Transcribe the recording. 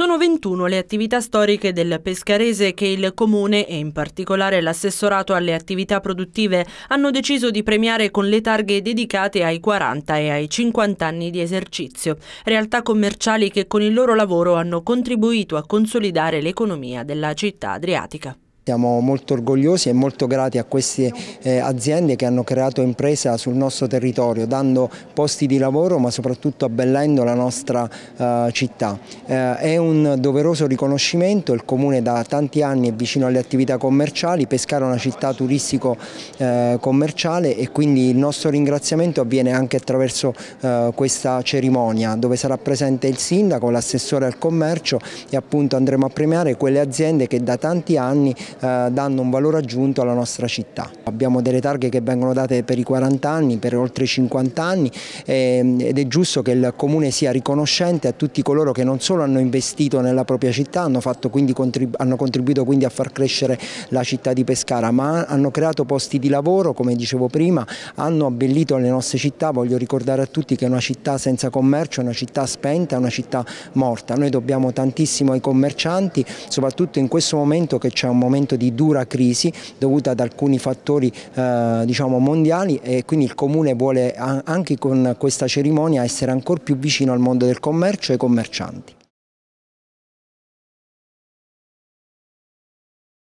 Sono 21 le attività storiche del Pescarese che il Comune e in particolare l'assessorato alle attività produttive hanno deciso di premiare con le targhe dedicate ai 40 e ai 50 anni di esercizio, realtà commerciali che con il loro lavoro hanno contribuito a consolidare l'economia della città adriatica. Siamo molto orgogliosi e molto grati a queste eh, aziende che hanno creato impresa sul nostro territorio, dando posti di lavoro ma soprattutto abbellendo la nostra eh, città. Eh, è un doveroso riconoscimento, il Comune da tanti anni è vicino alle attività commerciali, Pescara è una città turistico-commerciale eh, e quindi il nostro ringraziamento avviene anche attraverso eh, questa cerimonia dove sarà presente il sindaco, l'assessore al commercio e appunto andremo a premiare quelle aziende che da tanti anni eh, danno un valore aggiunto alla nostra città. Abbiamo delle targhe che vengono date per i 40 anni, per oltre i 50 anni ehm, ed è giusto che il Comune sia riconoscente a tutti coloro che non solo hanno investito nella propria città, hanno, quindi, hanno contribuito quindi a far crescere la città di Pescara, ma hanno creato posti di lavoro, come dicevo prima, hanno abbellito le nostre città, voglio ricordare a tutti che è una città senza commercio, è una città spenta, è una città morta. Noi dobbiamo tantissimo ai commercianti, soprattutto in questo momento che c'è un momento momento di dura crisi dovuta ad alcuni fattori eh, diciamo mondiali e quindi il Comune vuole anche con questa cerimonia essere ancora più vicino al mondo del commercio e ai commercianti.